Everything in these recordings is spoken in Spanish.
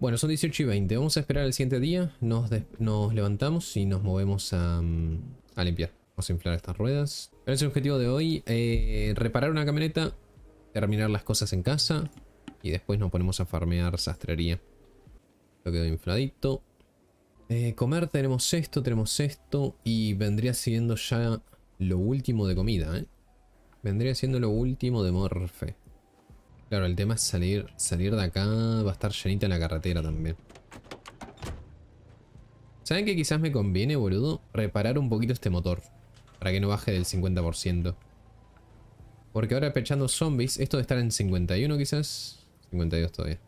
Bueno, son 18 y 20. Vamos a esperar el siguiente día. Nos, levantamos y nos movemos mm, a, limpiar. Vamos a inflar estas ruedas. Pero es el objetivo de hoy. Eh, reparar una camioneta. Terminar las cosas en casa. Y después nos ponemos a farmear sastrería. Lo quedó infladito. Eh, comer tenemos esto, tenemos esto. Y vendría siendo ya lo último de comida, ¿eh? Vendría siendo lo último de Morfe. Claro, el tema es salir, salir de acá. Va a estar llenita la carretera también. ¿Saben que quizás me conviene, boludo? Reparar un poquito este motor. Para que no baje del 50%. Porque ahora pechando zombies, esto de estar en 51 quizás. 52 todavía.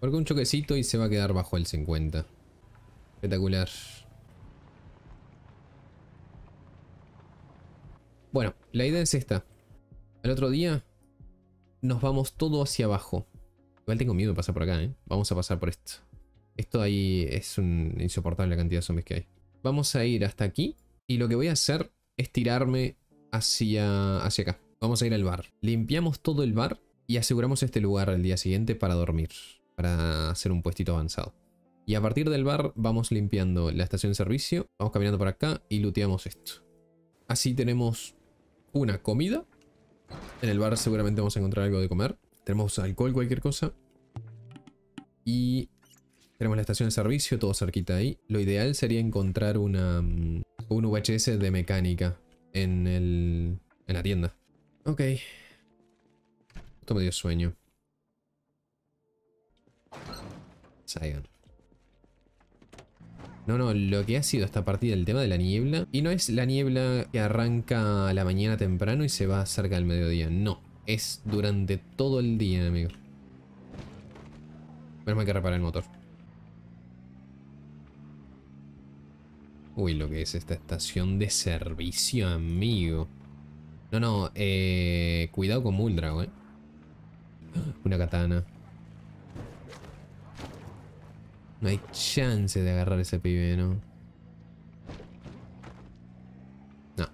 Porque un choquecito y se va a quedar bajo el 50. Espectacular. Bueno, la idea es esta. El otro día nos vamos todo hacia abajo. Igual tengo miedo de pasar por acá, ¿eh? Vamos a pasar por esto. Esto ahí es un insoportable cantidad de zombies que hay. Vamos a ir hasta aquí. Y lo que voy a hacer es tirarme hacia, hacia acá. Vamos a ir al bar. Limpiamos todo el bar y aseguramos este lugar el día siguiente para dormir. Para hacer un puestito avanzado. Y a partir del bar vamos limpiando la estación de servicio. Vamos caminando por acá y looteamos esto. Así tenemos una comida en el bar seguramente vamos a encontrar algo de comer. Tenemos alcohol, cualquier cosa. Y tenemos la estación de servicio, todo cerquita ahí. Lo ideal sería encontrar una, mm, un VHS de mecánica en, el, en la tienda. Ok. Esto me dio sueño. Zion. No, no, lo que ha sido esta partida, el tema de la niebla. Y no es la niebla que arranca a la mañana temprano y se va cerca del mediodía. No, es durante todo el día, amigo. Menos mal que reparar el motor. Uy, lo que es esta estación de servicio, amigo. No, no, eh, cuidado con Muldrago, eh. Una katana. No hay chance de agarrar ese pibe, ¿no? No.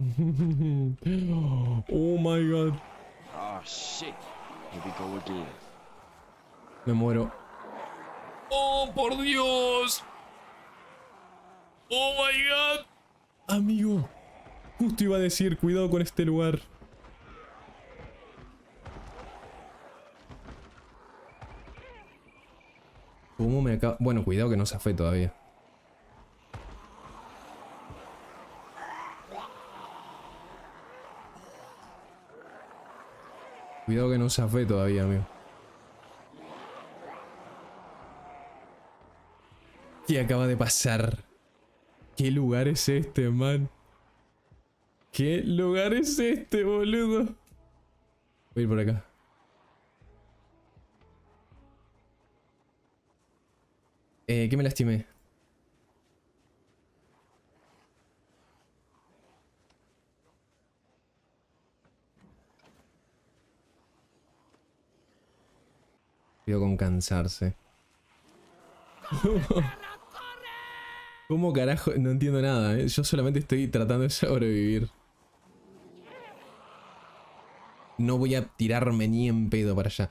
oh my god. Ah, Me muero. Oh, por Dios. ¡Oh, my God! Amigo, justo iba a decir, cuidado con este lugar. ¿Cómo me acaba...? Bueno, cuidado que no se fue todavía. Cuidado que no se fue todavía, amigo. ¿Qué acaba de pasar? ¿Qué lugar es este, man? ¿Qué lugar es este, boludo? Voy por acá. Eh, ¿qué me lastimé? Pido con cansarse. ¿Cómo carajo? No entiendo nada, ¿eh? Yo solamente estoy tratando de sobrevivir. No voy a tirarme ni en pedo para allá.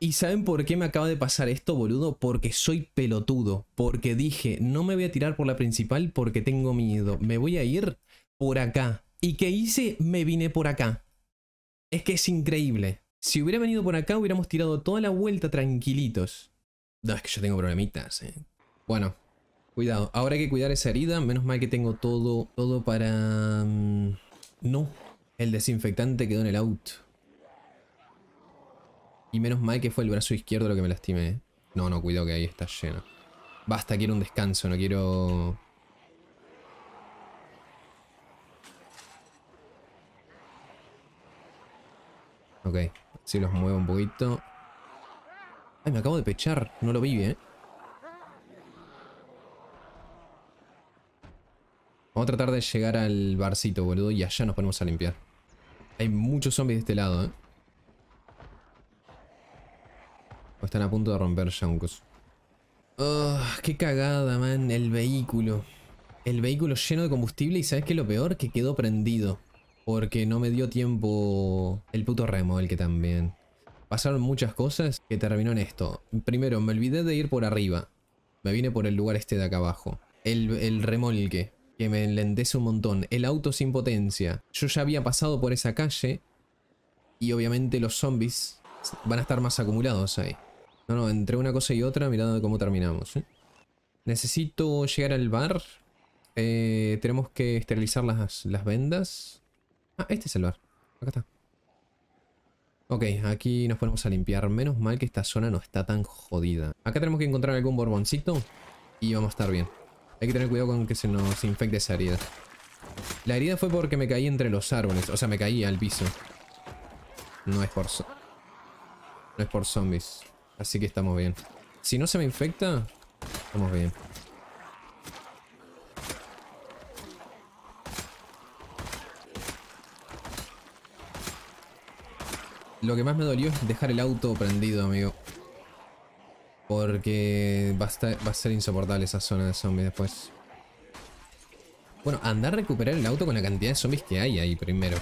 ¿Y saben por qué me acaba de pasar esto, boludo? Porque soy pelotudo. Porque dije, no me voy a tirar por la principal porque tengo miedo. Me voy a ir por acá. ¿Y qué hice? Me vine por acá. Es que es increíble. Si hubiera venido por acá, hubiéramos tirado toda la vuelta tranquilitos. No, es que yo tengo problemitas. ¿eh? Bueno, Cuidado, ahora hay que cuidar esa herida. Menos mal que tengo todo, todo para... Mm, no, el desinfectante quedó en el auto. Y menos mal que fue el brazo izquierdo lo que me lastimé. ¿eh? No, no, cuidado que ahí está lleno. Basta, quiero un descanso, no quiero... Ok, así los muevo un poquito. Ay, me acabo de pechar, no lo vi, eh. Vamos a tratar de llegar al barcito, boludo, y allá nos ponemos a limpiar. Hay muchos zombies de este lado, ¿eh? están a punto de romper Shankos. Ah, qué cagada, man. El vehículo. El vehículo lleno de combustible y ¿sabes qué? Lo peor, que quedó prendido. Porque no me dio tiempo el puto remolque también. Pasaron muchas cosas que terminó en esto. Primero, me olvidé de ir por arriba. Me vine por el lugar este de acá abajo. El, el remolque que me enlentece un montón. El auto sin potencia. Yo ya había pasado por esa calle y obviamente los zombies van a estar más acumulados ahí. No, no, entre una cosa y otra, mirando cómo terminamos. ¿eh? Necesito llegar al bar. Eh, tenemos que esterilizar las, las vendas. Ah, este es el bar. Acá está. Ok, aquí nos ponemos a limpiar. Menos mal que esta zona no está tan jodida. Acá tenemos que encontrar algún borboncito y vamos a estar bien. Hay que tener cuidado con que se nos infecte esa herida. La herida fue porque me caí entre los árboles. O sea, me caí al piso. No es por... no es por zombies. Así que estamos bien. Si no se me infecta, estamos bien. Lo que más me dolió es dejar el auto prendido, amigo. Porque va a, ser insoportable esa zona de zombies después. Bueno, andar a recuperar el auto con la cantidad de zombies que hay ahí primero.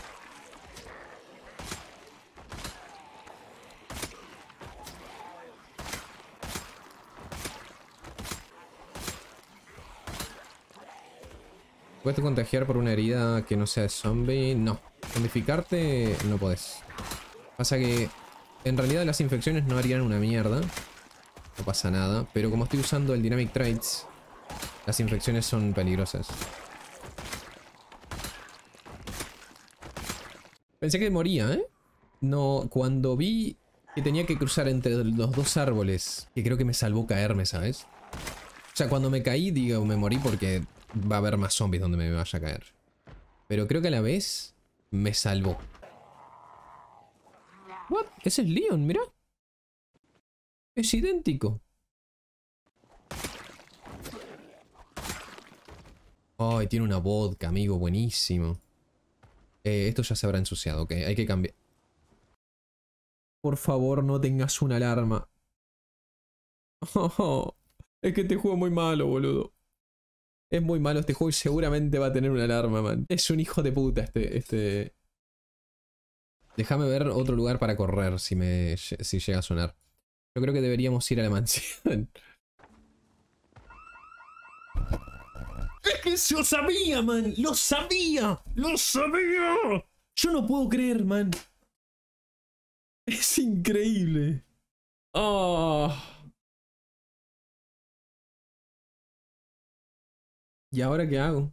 ¿Puedes contagiar por una herida que no sea de zombie? No. Modificarte no podés. Pasa que en realidad las infecciones no harían una mierda. No pasa nada. Pero como estoy usando el Dynamic Traits, las infecciones son peligrosas. Pensé que moría, ¿eh? No, cuando vi que tenía que cruzar entre los dos árboles, que creo que me salvó caerme, ¿sabes? O sea, cuando me caí, digo, me morí porque va a haber más zombies donde me vaya a caer. Pero creo que a la vez me salvó. What? Ese es Leon, mira. Es idéntico. Ay, tiene una vodka, amigo. Buenísimo. Eh, esto ya se habrá ensuciado, ok. Hay que cambiar. Por favor, no tengas una alarma. es que este juego es muy malo, boludo. Es muy malo este juego y seguramente va a tener una alarma, man. Es un hijo de puta este... este... Déjame ver otro lugar para correr si, si llega a sonar. Yo creo que deberíamos ir a la mansión. ¡Es que yo sabía, man! ¡Lo sabía! ¡Lo sabía! Yo no puedo creer, man. Es increíble. Oh. ¿Y ahora qué hago?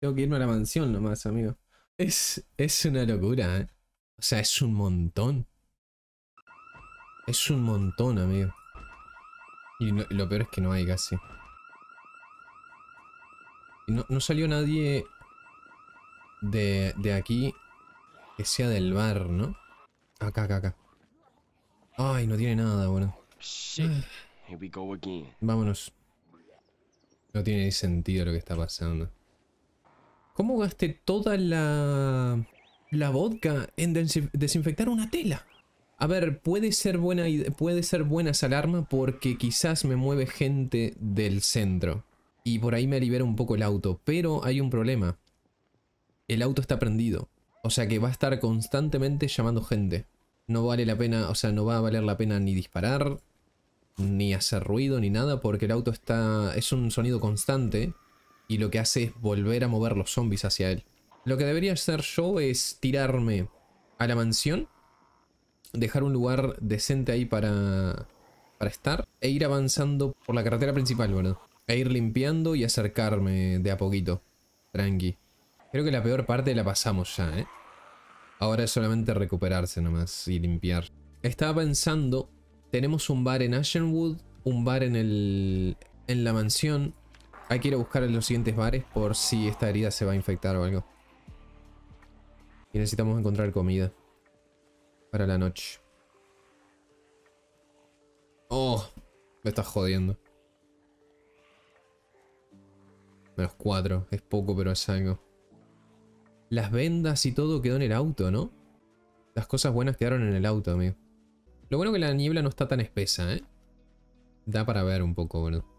Tengo que irme a la mansión nomás, amigo. Es, es una locura, ¿eh? O sea, es un montón. Es un montón, amigo. Y lo peor es que no hay casi. No, salió nadie de, aquí que sea del bar, ¿no? Acá, acá, acá. Ay, no tiene nada, bueno. Ah. Vámonos. No tiene ni sentido lo que está pasando. ¿Cómo gasté toda la... la vodka en desinfectar una tela? A ver, puede ser buena puede ser esa alarma porque quizás me mueve gente del centro. Y por ahí me libera un poco el auto. Pero hay un problema. El auto está prendido. O sea que va a estar constantemente llamando gente. No vale la pena, o sea, no va a valer la pena ni disparar, ni hacer ruido, ni nada, porque el auto está. es un sonido constante. Y lo que hace es volver a mover los zombies hacia él. Lo que debería hacer yo es tirarme a la mansión dejar un lugar decente ahí para, para estar e ir avanzando por la carretera principal, ¿verdad? E ir limpiando y acercarme de a poquito. Tranqui. Creo que la peor parte la pasamos ya, ¿eh? Ahora es solamente recuperarse nomás y limpiar. Estaba pensando, tenemos un bar en Ashenwood, un bar en, el, en la mansión. Hay que ir a buscar en los siguientes bares por si esta herida se va a infectar o algo. Y necesitamos encontrar comida para la noche. Oh, me estás jodiendo. Menos cuatro, es poco pero es algo. Las vendas y todo quedó en el auto, ¿no? Las cosas buenas quedaron en el auto, amigo. Lo bueno que la niebla no está tan espesa, ¿eh? Da para ver un poco, boludo.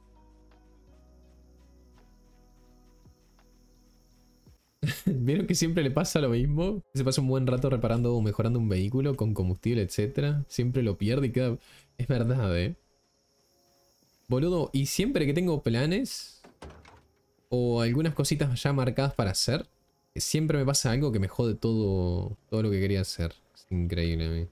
Vieron que siempre le pasa lo mismo. Se pasa un buen rato reparando o mejorando un vehículo con combustible, etc. Siempre lo pierde y queda... Es verdad, eh. Boludo, y siempre que tengo planes o algunas cositas ya marcadas para hacer, siempre me pasa algo que me jode todo, todo lo que quería hacer. Es increíble a mí.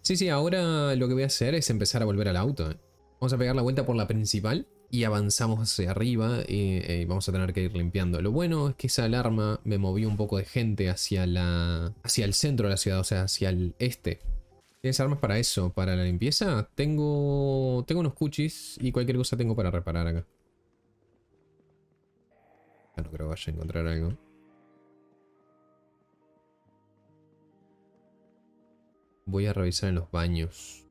Sí, sí, ahora lo que voy a hacer es empezar a volver al auto. ¿eh? Vamos a pegar la vuelta por la principal y avanzamos hacia arriba eh, y, vamos a tener que ir limpiando. Lo bueno es que esa alarma me movió un poco de gente hacia, la, hacia el centro de la ciudad, o sea, hacia el este. ¿Tienes armas para eso? ¿Para la limpieza? Tengo, tengo unos cuchis y cualquier cosa tengo para reparar acá. no creo que vaya a encontrar algo. Voy a revisar en los baños.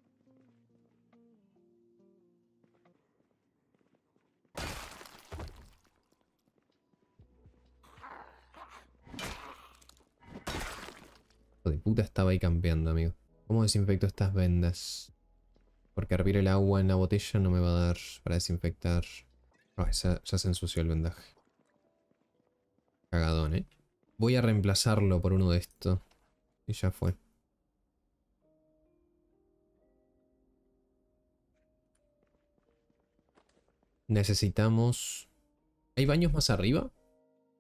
de puta estaba ahí campeando, amigo. ¿Cómo desinfecto estas vendas? Porque hervir el agua en la botella no me va a dar para desinfectar. No, ya se ensució el vendaje. Cagadón, ¿eh? Voy a reemplazarlo por uno de estos. Y ya fue. Necesitamos... ¿Hay baños más arriba?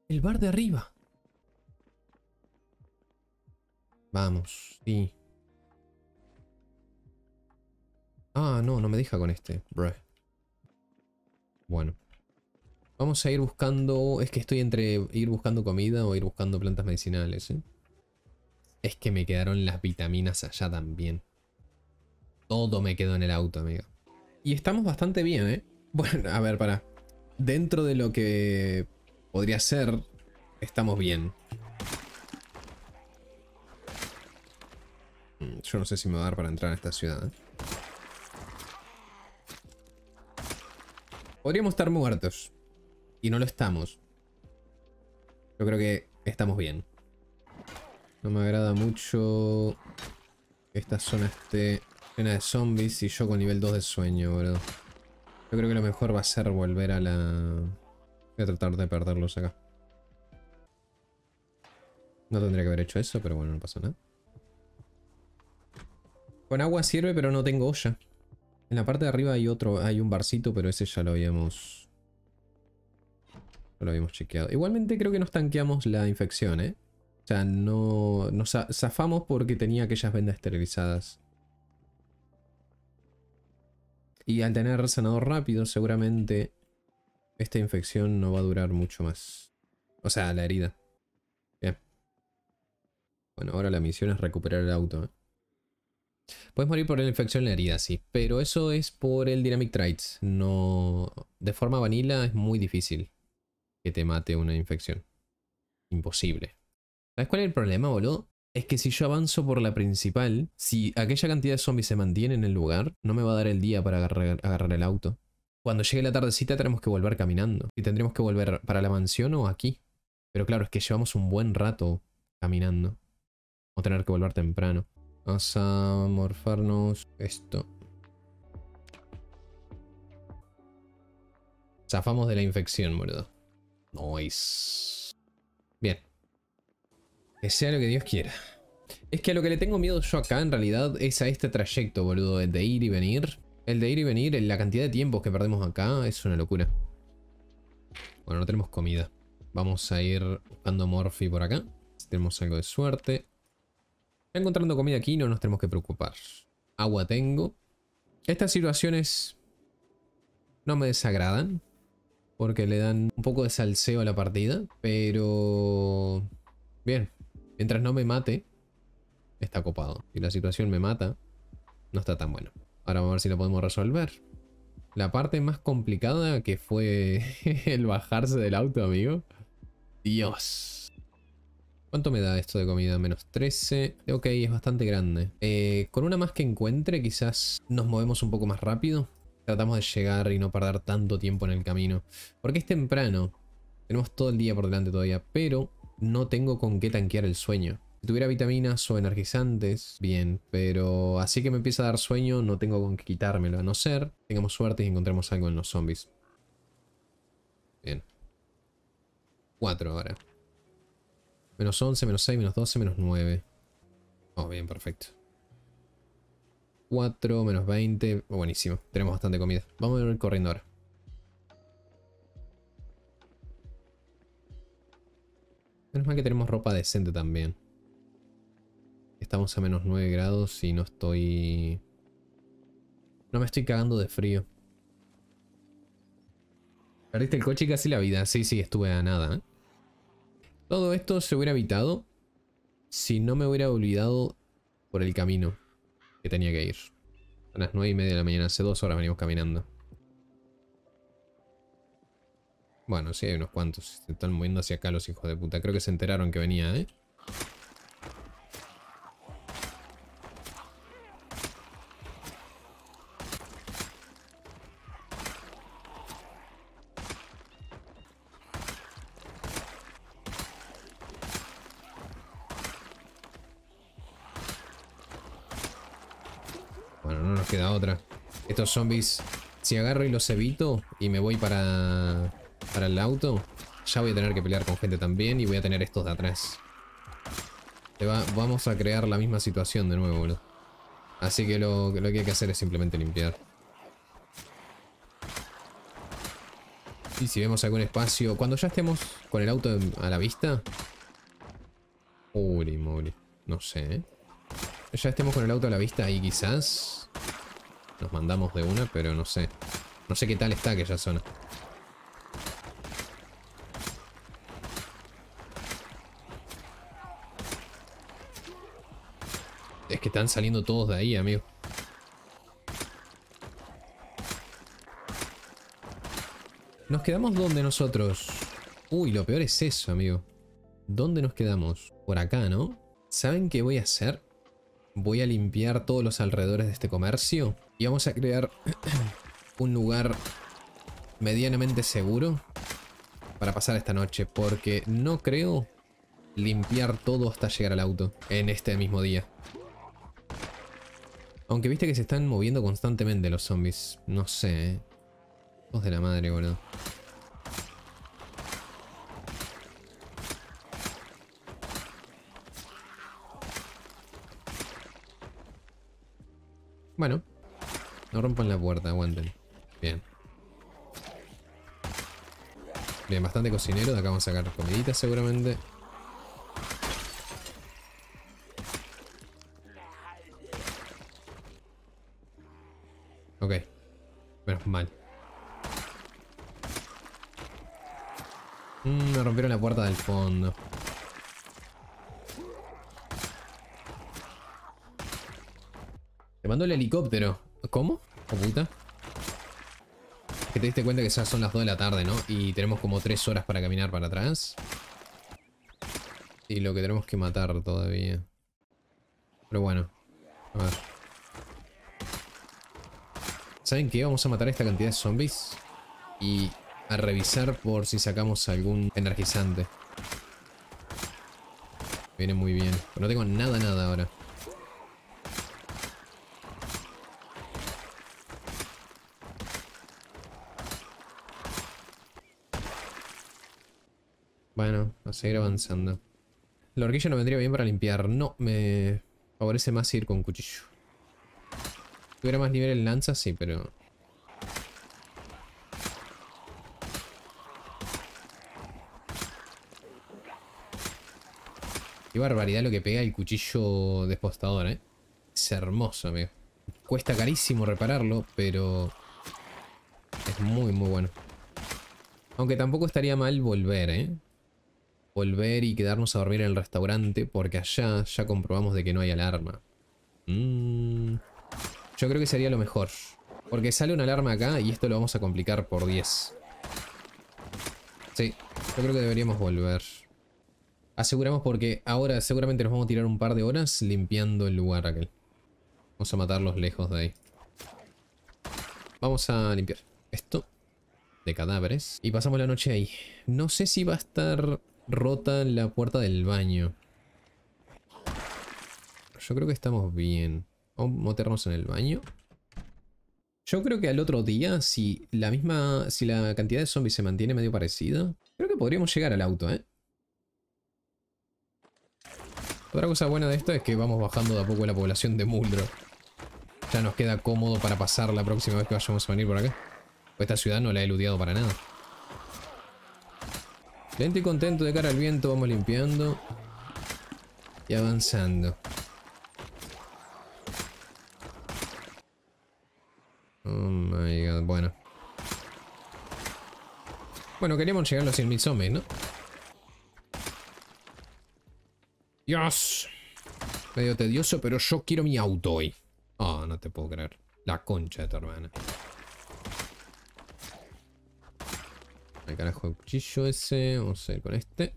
El bar de arriba. Vamos, sí. Ah, no, no me deja con este, Bueno. Vamos a ir buscando... Es que estoy entre ir buscando comida o ir buscando plantas medicinales, ¿eh? Es que me quedaron las vitaminas allá también. Todo me quedó en el auto, amigo. Y estamos bastante bien, ¿eh? Bueno, a ver, para. Dentro de lo que podría ser, estamos bien. Mm, yo no sé si me va a dar para entrar a esta ciudad. Podríamos estar muertos. Y no lo estamos. Yo creo que estamos bien. No me agrada mucho que esta zona esté llena de zombies y yo con nivel 2 de sueño, bro. Yo creo que lo mejor va a ser volver a la... Voy a tratar de perderlos acá. No tendría que haber hecho eso, pero bueno, no pasa nada. Con agua sirve, pero no tengo olla. En la parte de arriba hay otro, hay un barcito, pero ese ya lo habíamos... Lo habíamos chequeado. Igualmente creo que nos tanqueamos la infección, ¿eh? O sea, no... Nos zafamos porque tenía aquellas vendas esterilizadas. Y al tener sanador rápido, seguramente esta infección no va a durar mucho más. O sea, la herida. Bien. Bueno, ahora la misión es recuperar el auto. ¿eh? Puedes morir por la infección en la herida, sí. Pero eso es por el Dynamic Traits. No. De forma vanilla es muy difícil que te mate una infección. Imposible. ¿Sabes cuál es el problema, boludo? Es que si yo avanzo por la principal, si aquella cantidad de zombies se mantiene en el lugar, no me va a dar el día para agarrar, el auto. Cuando llegue la tardecita tenemos que volver caminando. Y tendremos que volver para la mansión o aquí. Pero claro, es que llevamos un buen rato caminando. O tener que volver temprano. Vamos a morfarnos esto. Zafamos de la infección, boludo. Nice. Bien. Que sea lo que Dios quiera. Es que a lo que le tengo miedo yo acá, en realidad, es a este trayecto, boludo. El de ir y venir. El de ir y venir, la cantidad de tiempos que perdemos acá, es una locura. Bueno, no tenemos comida. Vamos a ir buscando Morphy por acá. Si tenemos algo de suerte encontrando comida aquí, no nos tenemos que preocupar. Agua tengo. Estas situaciones no me desagradan. Porque le dan un poco de salseo a la partida. Pero... Bien. Mientras no me mate, está copado. Si la situación me mata, no está tan bueno. Ahora vamos a ver si lo podemos resolver. La parte más complicada que fue el bajarse del auto, amigo. Dios. ¿Cuánto me da esto de comida? Menos 13. Ok, es bastante grande. Eh, con una más que encuentre quizás nos movemos un poco más rápido. Tratamos de llegar y no perder tanto tiempo en el camino. Porque es temprano. Tenemos todo el día por delante todavía. Pero no tengo con qué tanquear el sueño. Si tuviera vitaminas o energizantes, bien. Pero así que me empieza a dar sueño, no tengo con qué quitármelo. A no ser tengamos suerte y encontremos algo en los zombies. Bien. Cuatro ahora. Menos 11, menos 6, menos 12, menos 9. Oh, bien, perfecto. 4, menos 20. buenísimo, tenemos bastante comida. Vamos a ir corriendo ahora. Menos mal que tenemos ropa decente también. Estamos a menos 9 grados y no estoy... No me estoy cagando de frío. Perdiste el coche y casi la vida. Sí, sí, estuve a nada. ¿eh? Todo esto se hubiera evitado si no me hubiera olvidado por el camino que tenía que ir. A las nueve y media de la mañana, hace dos horas venimos caminando. Bueno, sí, hay unos cuantos. Se están moviendo hacia acá los hijos de puta. Creo que se enteraron que venía, ¿eh? Estos zombies, si agarro y los evito y me voy para, el auto, ya voy a tener que pelear con gente también y voy a tener estos de atrás. vamos a crear la misma situación de nuevo, boludo. Así que lo, que hay que hacer es simplemente limpiar. Y si vemos algún espacio... Cuando ya estemos con el auto a la vista... Uy, No sé, ¿eh? Ya estemos con el auto a la vista y quizás... Nos mandamos de una, pero no sé. No sé qué tal está aquella zona. Es que están saliendo todos de ahí, amigo. Nos quedamos donde nosotros. Uy, lo peor es eso, amigo. ¿Dónde nos quedamos? Por acá, ¿no? ¿Saben qué voy a hacer? Voy a limpiar todos los alrededores de este comercio. Y vamos a crear un lugar medianamente seguro para pasar esta noche. Porque no creo limpiar todo hasta llegar al auto en este mismo día. Aunque viste que se están moviendo constantemente los zombies. No sé, ¿eh? de la madre, boludo. Bueno. No rompan la puerta, aguanten. Bien. Bien, bastante cocinero. De acá vamos a sacar comiditas seguramente. Ok. Menos mal. Mmm, me rompieron la puerta del fondo. Mando el helicóptero. ¿Cómo? ¿O oh, puta? Que te diste cuenta que ya son las 2 de la tarde, ¿no? Y tenemos como 3 horas para caminar para atrás. Y lo que tenemos que matar todavía. Pero bueno. A ver. ¿Saben qué? Vamos a matar a esta cantidad de zombies. Y a revisar por si sacamos algún energizante. Viene muy bien. no tengo nada, nada ahora. Bueno, a seguir avanzando. La horquilla no vendría bien para limpiar. No, me favorece más ir con cuchillo. Si tuviera más nivel en lanza, sí, pero... Qué barbaridad lo que pega el cuchillo despostador, ¿eh? Es hermoso, amigo. Cuesta carísimo repararlo, pero... Es muy, muy bueno. Aunque tampoco estaría mal volver, ¿eh? volver y quedarnos a dormir en el restaurante porque allá ya comprobamos de que no hay alarma. Mm, yo creo que sería lo mejor. Porque sale una alarma acá y esto lo vamos a complicar por 10. Sí, yo creo que deberíamos volver. Aseguramos porque ahora seguramente nos vamos a tirar un par de horas limpiando el lugar aquel. Vamos a matarlos lejos de ahí. Vamos a limpiar esto de cadáveres. Y pasamos la noche ahí. No sé si va a estar rota la puerta del baño. Yo creo que estamos bien. Vamos a meternos en el baño. Yo creo que al otro día, si la misma, si la cantidad de zombies se mantiene medio parecida, creo que podríamos llegar al auto, ¿eh? Otra cosa buena de esto es que vamos bajando de a poco la población de Muldro. Ya nos queda cómodo para pasar la próxima vez que vayamos a venir por acá. esta ciudad no la he eludiado para nada. Lento y contento de cara al viento, vamos limpiando y avanzando. Oh my god, bueno. Bueno, queríamos llegar a los 100.000 zombies, ¿no? Dios. Medio tedioso, pero yo quiero mi auto hoy. oh, no te puedo creer. La concha de tu hermana. carajo el cuchillo ese. Vamos a ir con este.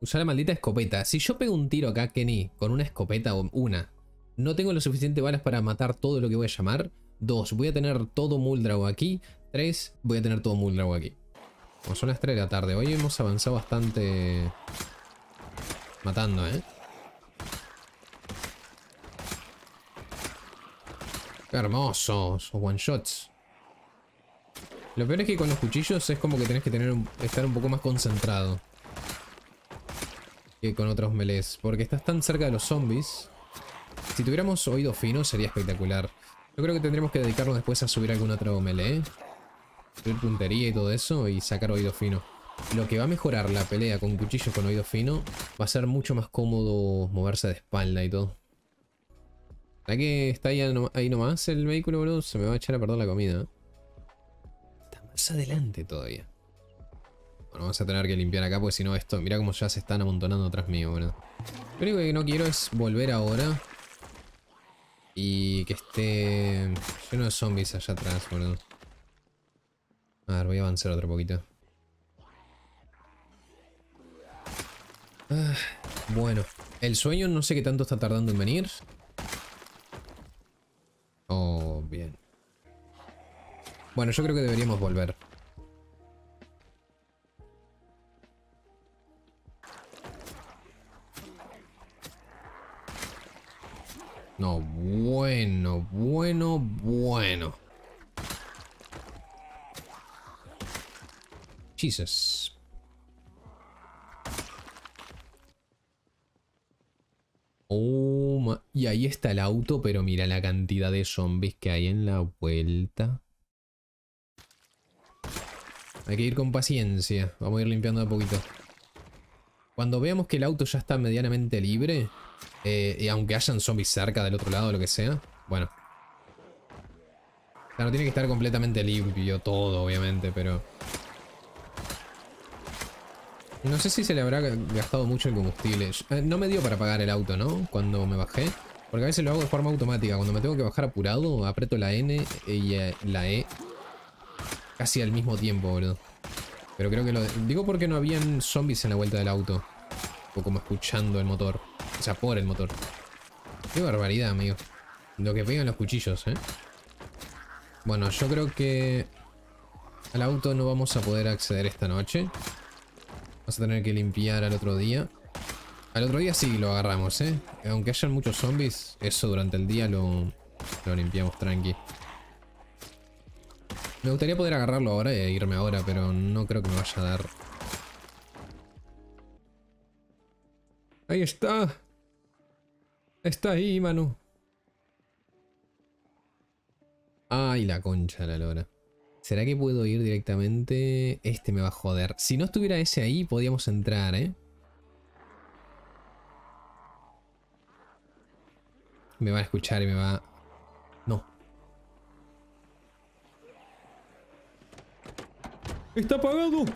Usa la maldita escopeta. Si yo pego un tiro acá, Kenny, con una escopeta o una, no tengo lo suficiente balas para matar todo lo que voy a llamar. Dos, voy a tener todo Muldrago aquí. Tres, voy a tener todo Muldrago aquí. son las 3 de la tarde. Hoy hemos avanzado bastante matando, ¿eh? hermosos one shots. Lo peor es que con los cuchillos es como que tenés que tener estar un poco más concentrado. Que con otros melees. Porque estás tan cerca de los zombies. Si tuviéramos oído fino sería espectacular. Yo creo que tendremos que dedicarnos después a subir algún otro melee. Subir puntería y todo eso y sacar oído fino. Lo que va a mejorar la pelea con cuchillos con oído fino va a ser mucho más cómodo moverse de espalda y todo. ¿La que está ahí, nomás el vehículo, Se me va a echar a perder la comida adelante todavía. Bueno, vamos a tener que limpiar acá porque si no esto... Mira cómo ya se están amontonando atrás mío, boludo. Lo único que no quiero es volver ahora. Y que esté lleno de zombies allá atrás, boludo. A ver, voy a avanzar otro poquito. Ah, bueno, el sueño no sé qué tanto está tardando en venir. Oh, bien. Bueno, yo creo que deberíamos volver. No, bueno, bueno, bueno. Jesus. Oh, y ahí está el auto, pero mira la cantidad de zombies que hay en la vuelta. Hay que ir con paciencia. Vamos a ir limpiando de a poquito. Cuando veamos que el auto ya está medianamente libre, eh, y aunque hayan zombies cerca del otro lado o lo que sea, bueno. no tiene que estar completamente limpio todo, obviamente, pero... No sé si se le habrá gastado mucho el combustible. Eh, no me dio para apagar el auto, ¿no? Cuando me bajé. Porque a veces lo hago de forma automática. Cuando me tengo que bajar apurado, aprieto la N y eh, la E Casi al mismo tiempo, boludo. Pero creo que lo... Digo porque no habían zombies en la vuelta del auto. O como escuchando el motor. O sea, por el motor. Qué barbaridad, amigo. Lo que pegan los cuchillos, ¿eh? Bueno, yo creo que... Al auto no vamos a poder acceder esta noche. Vamos a tener que limpiar al otro día. Al otro día sí lo agarramos, ¿eh? Aunque hayan muchos zombies, eso durante el día lo, lo limpiamos tranqui. Me gustaría poder agarrarlo ahora e irme ahora, pero no creo que me vaya a dar. ¡Ahí está! Está ahí, Manu. ¡Ay, la concha la lora! ¿Será que puedo ir directamente? Este me va a joder. Si no estuviera ese ahí, podíamos entrar, ¿eh? Me va a escuchar y me va ¡Está apagado!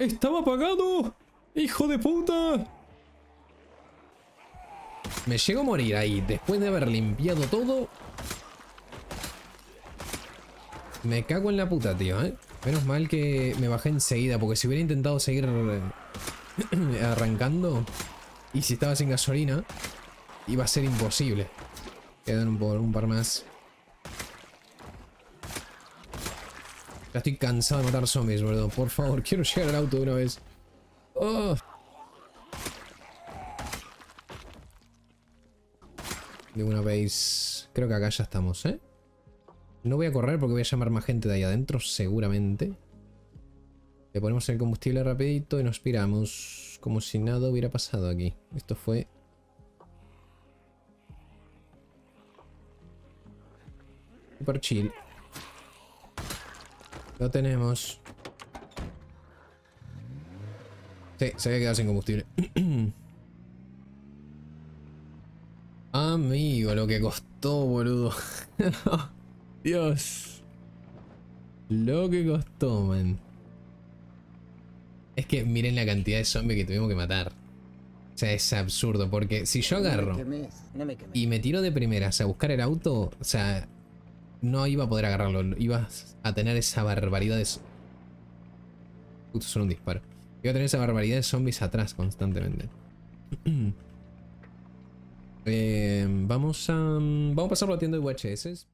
¡Estaba apagado! ¡Hijo de puta! Me llego a morir ahí, después de haber limpiado todo. Me cago en la puta, tío, ¿eh? Menos mal que me bajé enseguida, porque si hubiera intentado seguir eh, arrancando y si estaba sin gasolina, iba a ser imposible. Quedan por un par más. Ya estoy cansado de matar zombies, boludo. Por favor, quiero llegar al auto de una vez. Oh. De una vez. Creo que acá ya estamos, ¿eh? No voy a correr porque voy a llamar más gente de ahí adentro, seguramente. Le ponemos el combustible rapidito y nos piramos. Como si nada hubiera pasado aquí. Esto fue... Super chill. Lo tenemos. Sí, se había quedado sin combustible. Amigo, lo que costó, boludo. Dios. Lo que costó, man. Es que miren la cantidad de zombies que tuvimos que matar. O sea, es absurdo, porque si yo agarro y me tiro de primeras a buscar el auto, o sea, no iba a poder agarrarlo, ibas a tener esa barbaridad de... son un disparo. Iba a tener esa barbaridad de zombies atrás constantemente. Eh, vamos a... Mm, vamos a pasar por la tienda de VHS.